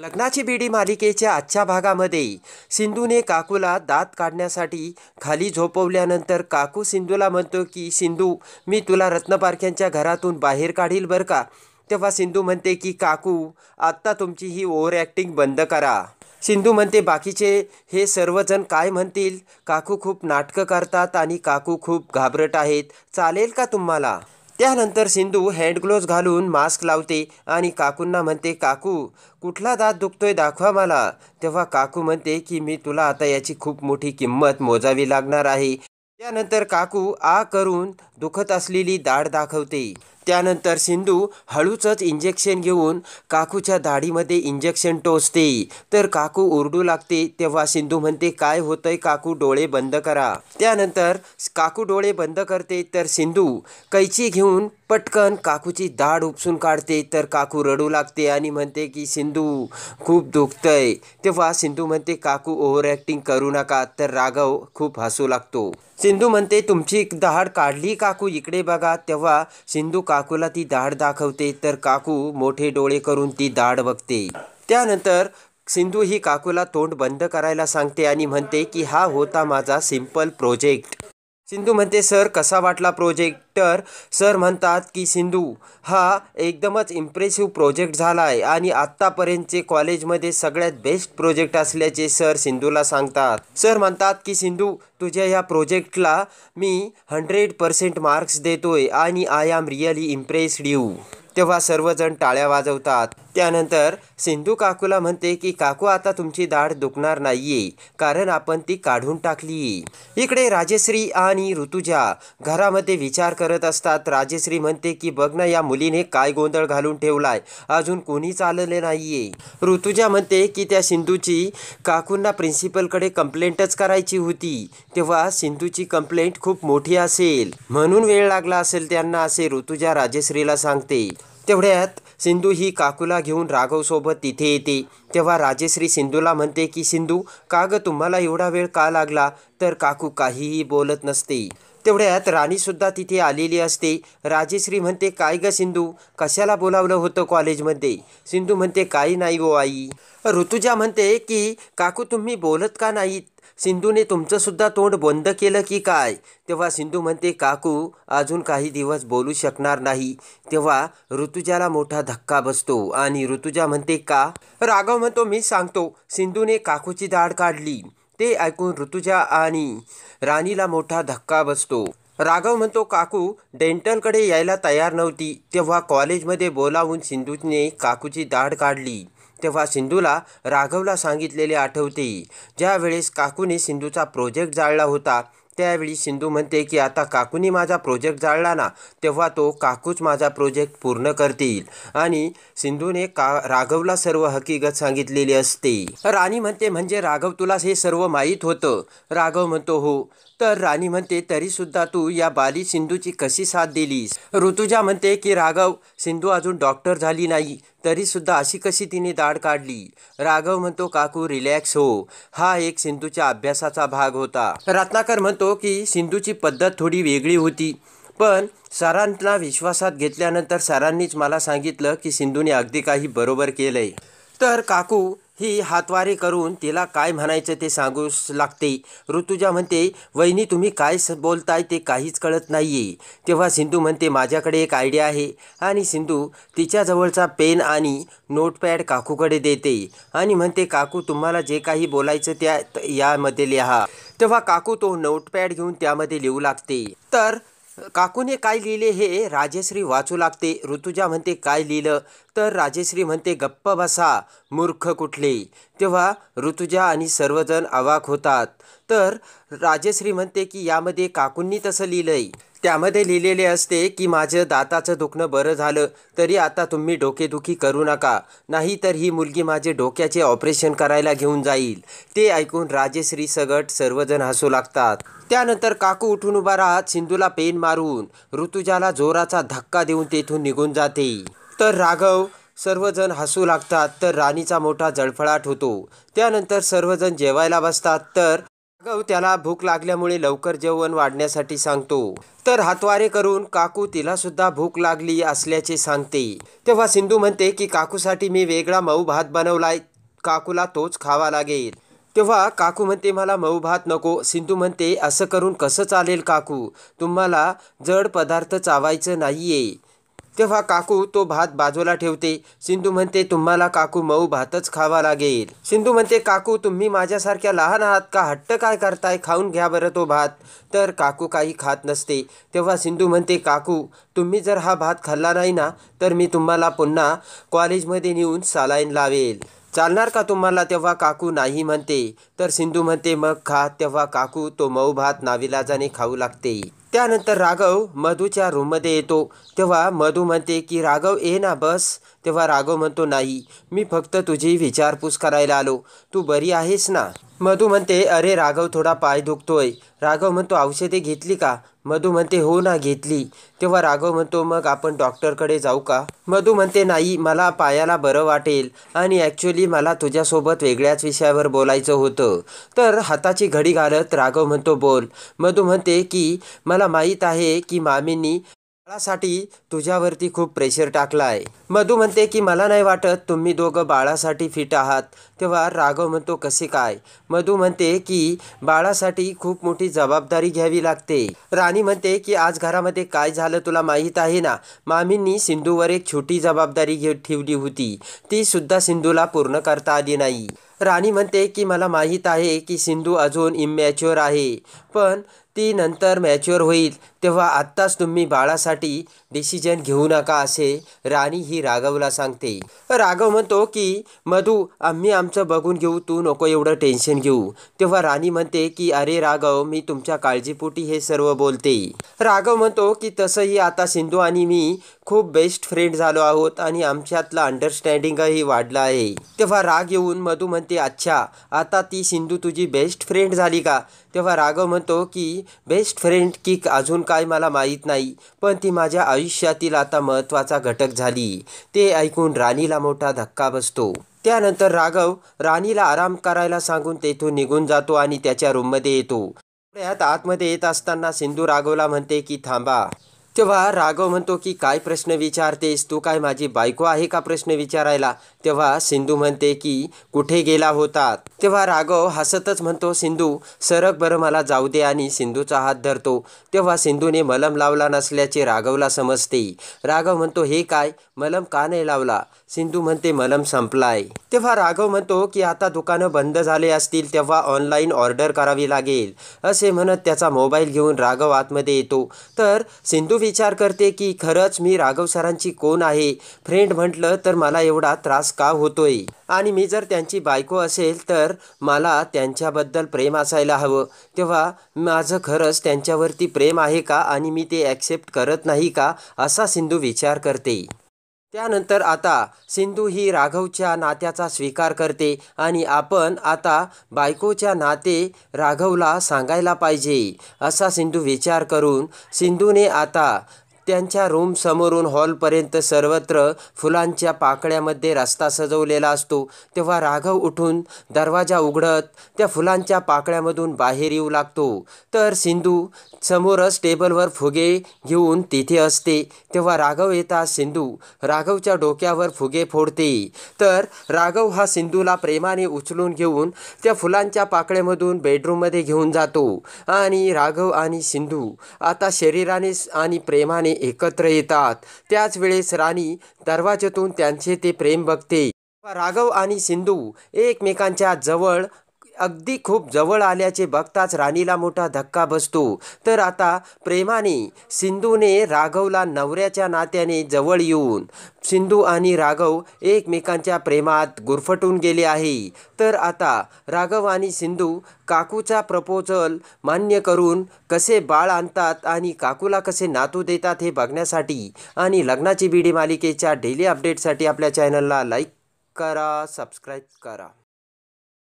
लग्नाची बीडी मालिकेच्या आजच्या भागामध्ये सिंधूने काकूला दात काढण्यासाठी खाली झोपवल्यानंतर काकू सिंधूला म्हणतो की सिंधू मी तुला रत्नपारख्यांच्या घरातून बाहेर काढील बरं का तेव्हा सिंधू म्हणते की काकू आत्ता तुमची ही ओव्हर ॲक्टिंग बंद करा सिंधू म्हणते बाकीचे हे सर्वजण काय म्हणतील काकू खूप नाटकं करतात आणि काकू खूप घाबरट आहेत चालेल का तुम्हाला त्यानंतर सिंधू हँडग्लोव्ज घालून मास्क लावते आणि काकूंना म्हणते काकू कुठला दात दुखतोय दाखवा मला तेव्हा काकू म्हणते की मी तुला आता याची खूप मोठी किंमत मोजावी लागणार आहे त्यानंतर काकू आ करून दुखत असलेली दाढ दाखवते त्यानंतर सिंधू हळूचच इंजेक्शन घेऊन काकूच्या दाढीमध्ये इंजेक्शन टोचते तर काकू ओरडू लागते तेव्हा सिंधू म्हणते काय होतंय काकू डोळे बंद करा त्यानंतर काकू डोळे बंद करते तर सिंधू कैची घेऊन पटकन काकूची दाढ उपसून काढते तर काकू रडू लागते आणि म्हणते की सिंधू खूप दुखतंय तेव्हा सिंधू म्हणते काकू ओव्हर करू नका तर राघव खूप हसू लागतो सिंधू म्हणते तुमची दाढ काढली का काकू इकडे बघा तेव्हा सिंधू काकूला ती दाढ दाखवते तर काकू मोठे डोळे करून ती दाढ बघते त्यानंतर सिंधू ही काकूला तोंड बंद करायला सांगते आणि म्हणते की हा होता माझा सिंपल प्रोजेक्ट सिंधू म्हणते सर कसा वाटला प्रोजेक्ट तर सर म्हणतात की सिंधू हा एकदमच इम्प्रेसिव्ह प्रोजेक्ट झाला आहे आणि आत्तापर्यंतचे कॉलेजमध्ये सगळ्यात बेस्ट प्रोजेक्ट असल्याचे सर सिंधूला सांगतात सर म्हणतात की सिंधू तुझ्या या प्रोजेक्टला मी हंड्रेड पर्सेंट मार्क्स देतोय आणि I am really impressed you तेव्हा सर्वजण टाळ्या वाजवतात त्यानंतर सिंधू काकूला म्हणते की काकू आता तुमची दाढ दुखणार नाहीये कारण आपण ती काढून टाकली इकडे राजश्री आणि ऋतुजा घरामध्ये विचार करत करत असतात राजेश्री म्हणते की बघ ना या मुलीने काय गोंधळ घालून ठेवलाय अजून कोणीच आलेले नाहीये ऋतुजा म्हणते की त्या सिंधूची काकूंना प्रिन्सिपलकडे कंप्लेंटच करायची होती तेव्हा सिंधूची कंप्लेंट खूप मोठी असेल म्हणून वेळ लागला असेल त्यांना असे ऋतुजा राजेश्रीला सांगते तेवढ्यात सिंधू ही काकूला घेऊन राघवसोबत तिथे येते तेव्हा राजेश्री सिंधूला म्हणते की सिंधू का गं तुम्हाला एवढा वेळ का लागला तर काकू काहीही बोलत नसते तेवढ्यात राणीसुद्धा तिथे आलेली असते राजेश्री म्हणते काय ग सिंधू कशाला बोलावलं होतं कॉलेजमध्ये सिंधू म्हणते काही नाही गो आई ऋतुजा म्हणते की काकू तुम्ही बोलत का नाहीत सिंधूने तुमचंसुद्धा तोंड बंद केलं की काय तेव्हा सिंधू म्हणते काकू अजून काही दिवस बोलू शकणार नाही तेव्हा ऋतुजाला मोठा धक्का बसतो आणि ऋतुजा म्हणते का राघव म्हणतो मी सांगतो सिंधूने काकूची दाढ काढली ते ऐकून ऋतुजा आणि राणीला मोठा धक्का बसतो राघव म्हणतो काकू डेंटलकडे यायला तयार नव्हती तेव्हा कॉलेजमध्ये बोलावून सिंधूने काकूची दाढ काढली तेव्हा सिंधूला राघवला सांगितलेले आठवते ज्यावेळेस काकूने सिंधूचा प्रोजेक्ट जाळला होता त्यावेळी सिंधू म्हणते की आता काकूनी माझा प्रोजेक्ट जाळला ना तेव्हा तो काकूच माझा प्रोजेक्ट पूर्ण करतील आणि सिंधूने का राघवला सर्व हकीकत सांगितलेली असते राणी म्हणते म्हणजे राघव तुला हे सर्व माहीत होतं राघव म्हणतो हो तर राणी म्हणते तरीसुद्धा तू या बाली सिंधूची कशी साथ दिलीस ऋतुजा म्हणते की राघव सिंधू अजून डॉक्टर झाली नाही तरीसुद्धा अशी कशी तिने दाढ काढली राघव म्हणतो काकू रिलॅक्स हो हा एक सिंधूच्या अभ्यासाचा भाग होता रत्नाकर म्हणतो की सिंधूची पद्धत थोडी वेगळी होती पण सरांना विश्वासात घेतल्यानंतर सरांनीच मला सांगितलं की सिंधूने अगदी काही बरोबर केलंय तर काकू ही हातवारे करून तिला काय म्हणायचं ते सांगूस लागते ऋतुजा म्हणते वहिनी तुम्ही काय बोलताय ते काहीच कळत नाही आहे तेव्हा सिंधू म्हणते माझ्याकडे एक आयडिया आहे आणि सिंधू तिच्याजवळचा पेन आणि नोटपॅड काकूकडे देते आणि म्हणते काकू तुम्हाला जे काही बोलायचं त्या यामध्ये लिहा तेव्हा काकू तो नोटपॅड घेऊन त्यामध्ये लिहू लागते तर काकूने काय लिहिले हे राजेश्री वाचू लागते ऋतुजा म्हणते काय लिहिलं तर राजेश्री म्हणते गप्प बसा मूर्ख कुठले तेव्हा ऋतुजा आणि सर्वजण अवाक होतात तर राजेश्री म्हणते की यामध्ये काकूंनी तसं लिहिलंय त्यामध्ये लिहिलेले असते की माझं दाताचं दुखणं बरं झालं तरी आता तुम्ही डोकेदुखी करू नका नाही तर ही मुलगी माझे डोक्याचे ऑपरेशन करायला घेऊन जाईल ते ऐकून राजेश्री सगट सर्वजण हसू लागतात त्यानंतर काकू उठून उभा राहत सिंधूला पेन मारून ऋतुजाला जोराचा धक्का देऊन तेथून निघून जाते तर राघव सर्वजण हसू लागतात तर राणीचा मोठा जळफळाट होतो त्यानंतर सर्वजण जेवायला बसतात तर काकू त्याला भूक लागल्यामुळे लवकर जेवण वाढण्यासाठी सांगतो तर हातवारे करून काकू तिला सुद्धा भूक लागली असल्याचे सांगते तेव्हा सिंधू म्हणते की काकूसाठी मी वेगळा मऊ भात बनवलाय काकूला तोच खावा लागेल तेव्हा काकू म्हणते मला मऊ भात नको सिंधू म्हणते असं करून कसं चालेल काकू तुम्हाला जड पदार्थ चावायचं नाहीये तेव्हा काकू तो भात बाजूला ठेवते सिंधू म्हणते तुम्हाला काकू मऊ भातच खावा लागेल सिंधू म्हणते काकू तुम्ही माझ्यासारख्या लहान आहात का हट्ट काय करताय खाऊन घ्या बरं तो भात तर काकू काही खात नसते तेव्हा सिंधू म्हणते काकू तुम्ही जर हा भात खाल्ला नाही ना तर मी तुम्हाला पुन्हा कॉलेजमध्ये नेऊन सालाईन लावेल चालणार का तुम्हाला तेव्हा काकू नाही म्हणते तर सिंधू म्हणते मग खा तेव्हा काकू तो मऊ भात नाविलाजाने खाऊ लागते त्यानंतर राघव मधूच्या रूममध्ये येतो तेव्हा मधू म्हणते की राघव ये ना बस तेव्हा राघव म्हणतो नाही मी फक्त तुझी विचारपूस करायला आलो तू बरी आहेस ना मधू म्हणते अरे राघव थोडा पाय दुखतोय राघव म्हणतो औषधे घेतली का मधू म्हणते हो ना घेतली तेव्हा राघव म्हणतो मग आपण डॉक्टरकडे जाऊ का मधू म्हणते नाही मला पायाला बरं वाटेल आणि ॲक्च्युली मला तुझ्यासोबत वेगळ्याच विषयावर बोलायचं होतं तर हाताची घडी घालत राघव म्हणतो बोल मधू म्हणते की मला माहीत आहे की मामींनी बाळासाठी तुझ्यावरती खूप प्रेशर टाकलाय आहे मधू म्हणते की मला नाही वाटत तुम्ही दोघं बाळासाठी फिट आहात तेव्हा राघव म्हणतो कसे काय मधू म्हणते की बाळासाठी खूप मोठी जबाबदारी घ्यावी लागते राणी म्हणते की आज घरामध्ये काय झालं तुला माहीत आहे ना मामींनी सिंधूवर एक छोटी जबाबदारी घे ठेवली होती ती सुद्धा सिंधूला पूर्ण करता आली नाही राणी म्हणते की मला माहीत आहे की सिंधू अजून इमॅच्युअर आहे पण ती नंतर मॅच्युअर होईल तेव्हा आत्ताच तुम्ही बाळासाठी डिसिजन घेऊ नका असे राणी ही राघवला सांगते राघव म्हणतो की मधू आम्ही आमचं बघून घेऊ तू नको एवढं टेन्शन घेऊ तेव्हा राणी म्हणते की अरे राघव मी तुमच्या काळजीपोटी हे सर्व बोलते राघव म्हणतो की तसंही आता सिंधू आणि मी खूप बेस्ट फ्रेंड झालो आहोत आणि आमच्यातलं अंडरस्टँडिंगही वाढलं आहे तेव्हा राग येऊन मधू म्हणते अच्छा आता ती सिंधू तुझी बेस्ट फ्रेंड झाली का तेव्हा राघव म्हणतो की बेस्ट फ्रेंड की अजून काय मला माहीत नाही पण ती माझ्या आयुष्यातील आता महत्त्वाचा घटक झाली ते ऐकून राणीला मोठा धक्का बसतो त्यानंतर राघव राणीला आराम करायला सांगून तेथून निघून जातो आणि त्याच्या रूममध्ये येतो आतमध्ये येत असताना सिंधू राघवला म्हणते की थांबा तेव्हा राघव म्हणतो की काय प्रश्न विचारतेस तू काय माझी बायको आहे का प्रश्न विचारायला तेव्हा सिंधू म्हणते की कुठे गेला होता तेव्हा राघव हसतच म्हणतो सिंधू सरक बरं मला जाऊ दे आणि सिंधूचा हात धरतो तेव्हा सिंधूने मलम लावला नसल्याचे राघवला समजते राघव म्हणतो हे काय मलम का नाही लावला सिंधू म्हणते मलम संपलाय तेव्हा राघव म्हणतो की आता दुकानं बंद झाले असतील तेव्हा ऑनलाईन ऑर्डर करावी लागेल असे म्हणत त्याचा मोबाईल घेऊन राघव आतमध्ये येतो तर सिंधू विचार करते की खरंच मी राघव सरांची कोण आहे फ्रेंड म्हटलं तर मला एवढा त्रास का होतोय आणि मी जर त्यांची बायको असेल तर मला त्यांच्याबद्दल प्रेम असायला हवं तेव्हा माझं खरंच त्यांच्यावरती प्रेम आहे का आणि मी ते ॲक्सेप्ट करत नाही का असा सिंधू विचार करते त्यानंतर आता सिंधू ही राघवच्या नात्याचा स्वीकार करते आणि आपण आता बायकोच्या नाते राघवला सांगायला पाहिजे असा सिंधू विचार करून सिंधूने आता त्यांच्या रूमसमोरून हॉलपर्यंत सर्वत्र फुलांच्या पाकळ्यामध्ये रस्ता सजवलेला असतो तेव्हा राघव उठून दरवाजा उघडत त्या फुलांच्या पाकळ्यामधून बाहेर येऊ लागतो तर सिंधू समोरच टेबलवर फुगे घेऊन तिथे असते तेव्हा राघव येता सिंधू राघवच्या डोक्यावर फुगे फोडते तर राघव हा सिंधूला प्रेमाने उचलून घेऊन त्या फुलांच्या पाकळ्यामधून बेडरूममध्ये घेऊन जातो आणि राघव आणि सिंधू आता शरीराने आणि प्रेमाने एकत्र येतात त्याच वेळेस राणी दरवाज्यातून त्यांचे ते प्रेम बघते राघव आणि सिंधू एकमेकांच्या जवळ अगदी खूप जवळ आल्याचे बघताच राणीला मोठा धक्का बसतो तर आता प्रेमाने सिंधूने राघवला नवऱ्याच्या नात्याने जवळ येऊन सिंधू आणि राघव एकमेकांच्या प्रेमात गुरफटून गेले आहे तर आता राघव आणि सिंधू काकूचा प्रपोजल मान्य करून कसे बाळ आणतात आणि काकूला कसे नातू देतात हे बघण्यासाठी आणि लग्नाची बीडी मालिकेच्या डेली अपडेटसाठी आपल्या चॅनलला लाईक करा सबस्क्राईब करा